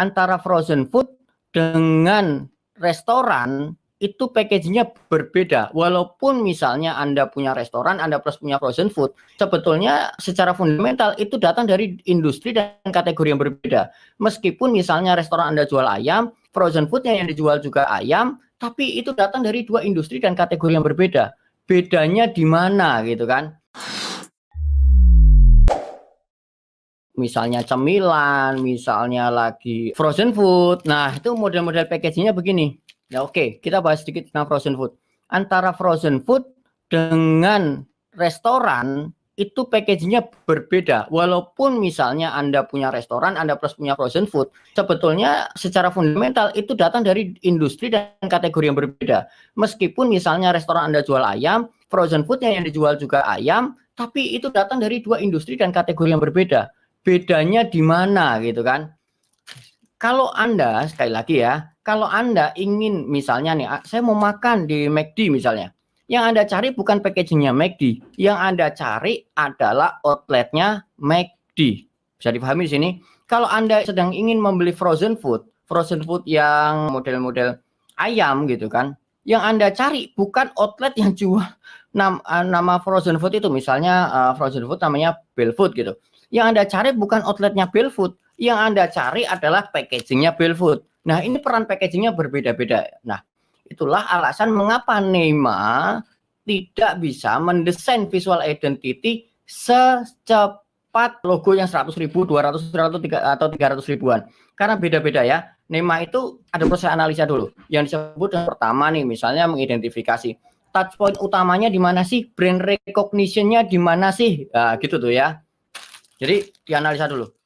antara frozen food dengan restoran itu packagingnya berbeda. Walaupun misalnya Anda punya restoran, Anda plus punya frozen food, sebetulnya secara fundamental itu datang dari industri dan kategori yang berbeda. Meskipun misalnya restoran Anda jual ayam, frozen foodnya yang dijual juga ayam, tapi itu datang dari dua industri dan kategori yang berbeda. Bedanya di mana gitu kan? misalnya cemilan, misalnya lagi frozen food. Nah, itu model-model packagingnya begini. Ya oke, okay. kita bahas sedikit tentang frozen food. Antara frozen food dengan restoran itu packagingnya berbeda. Walaupun misalnya Anda punya restoran, Anda plus punya frozen food, sebetulnya secara fundamental itu datang dari industri dan kategori yang berbeda. Meskipun misalnya restoran Anda jual ayam, frozen foodnya yang dijual juga ayam, tapi itu datang dari dua industri dan kategori yang berbeda bedanya di mana gitu kan? Kalau Anda sekali lagi ya, kalau Anda ingin misalnya nih, ah, saya mau makan di McD misalnya. Yang Anda cari bukan packagingnya McD, yang Anda cari adalah outletnya McD. Bisa dipahami di sini? Kalau Anda sedang ingin membeli frozen food, frozen food yang model-model ayam gitu kan, yang Anda cari bukan outlet yang jual nama, eh, nama frozen food itu misalnya uh, frozen food namanya Bell Food gitu. Yang Anda cari bukan outletnya Bell Food, yang Anda cari adalah packagingnya Bell Food. Nah ini peran packagingnya berbeda-beda. Nah itulah alasan mengapa Neymar tidak bisa mendesain visual identity secepat logo yang 100 ribu, 200, ribu, atau 300 ribuan. Karena beda-beda ya. NEMA itu ada proses analisa dulu. Yang disebut yang pertama nih, misalnya mengidentifikasi touch point utamanya di mana sih, brand recognition-nya di mana sih, nah, gitu tuh ya. Jadi dianalisa dulu.